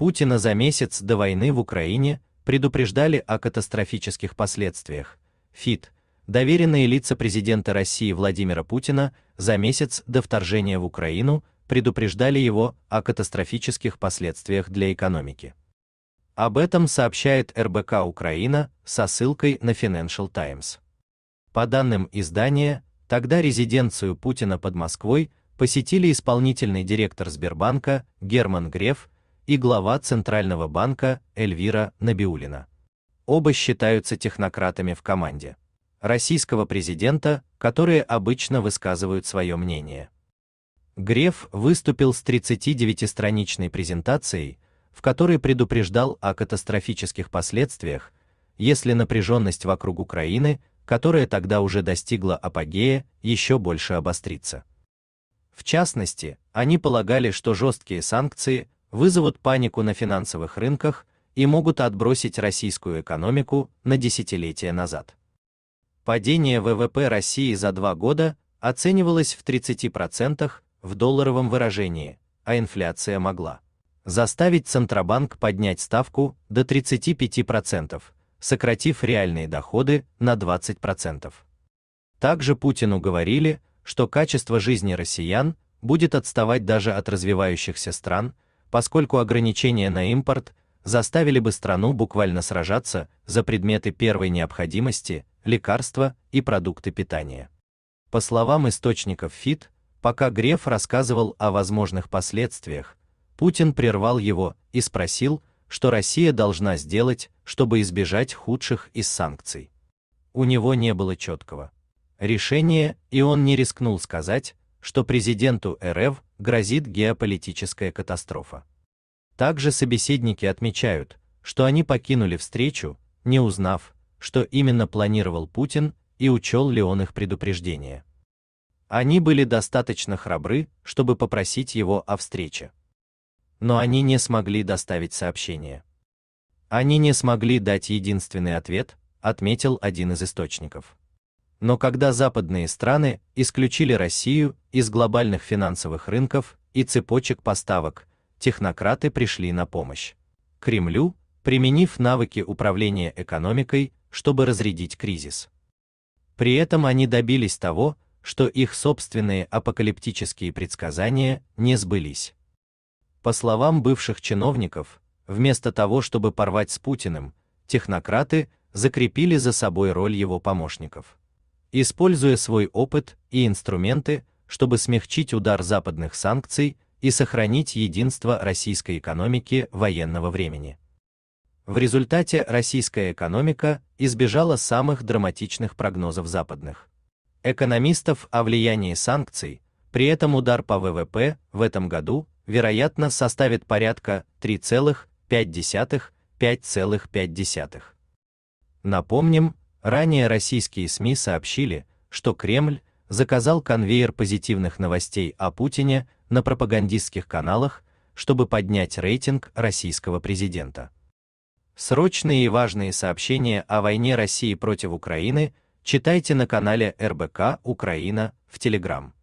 Путина за месяц до войны в Украине предупреждали о катастрофических последствиях. ФИТ. Доверенные лица президента России Владимира Путина за месяц до вторжения в Украину предупреждали его о катастрофических последствиях для экономики. Об этом сообщает РБК Украина со ссылкой на Financial Times. По данным издания, тогда резиденцию Путина под Москвой посетили исполнительный директор Сбербанка Герман Греф и глава Центрального банка Эльвира Набиулина. Оба считаются технократами в команде российского президента, которые обычно высказывают свое мнение. Греф выступил с 39-страничной презентацией, в которой предупреждал о катастрофических последствиях, если напряженность вокруг Украины, которая тогда уже достигла апогея, еще больше обострится. В частности, они полагали, что жесткие санкции вызовут панику на финансовых рынках и могут отбросить российскую экономику на десятилетия назад. Падение ВВП России за два года оценивалось в 30% в долларовом выражении, а инфляция могла заставить Центробанк поднять ставку до 35%, сократив реальные доходы на 20%. Также Путину говорили, что качество жизни россиян будет отставать даже от развивающихся стран, поскольку ограничения на импорт заставили бы страну буквально сражаться за предметы первой необходимости, лекарства и продукты питания. По словам источников ФИТ, пока Греф рассказывал о возможных последствиях, Путин прервал его и спросил, что Россия должна сделать, чтобы избежать худших из санкций. У него не было четкого решения, и он не рискнул сказать, что президенту РФ грозит геополитическая катастрофа. Также собеседники отмечают, что они покинули встречу, не узнав, что именно планировал Путин и учел ли он их предупреждение. Они были достаточно храбры, чтобы попросить его о встрече. Но они не смогли доставить сообщение. Они не смогли дать единственный ответ, отметил один из источников. Но когда западные страны исключили Россию из глобальных финансовых рынков и цепочек поставок, технократы пришли на помощь Кремлю, применив навыки управления экономикой, чтобы разрядить кризис. При этом они добились того, что их собственные апокалиптические предсказания не сбылись. По словам бывших чиновников, вместо того, чтобы порвать с Путиным, технократы закрепили за собой роль его помощников используя свой опыт и инструменты, чтобы смягчить удар западных санкций и сохранить единство российской экономики военного времени. В результате российская экономика избежала самых драматичных прогнозов западных экономистов о влиянии санкций, при этом удар по ВВП в этом году, вероятно, составит порядка 3,5-5,5. Напомним, Ранее российские СМИ сообщили, что Кремль заказал конвейер позитивных новостей о Путине на пропагандистских каналах, чтобы поднять рейтинг российского президента. Срочные и важные сообщения о войне России против Украины читайте на канале РБК Украина в Телеграм.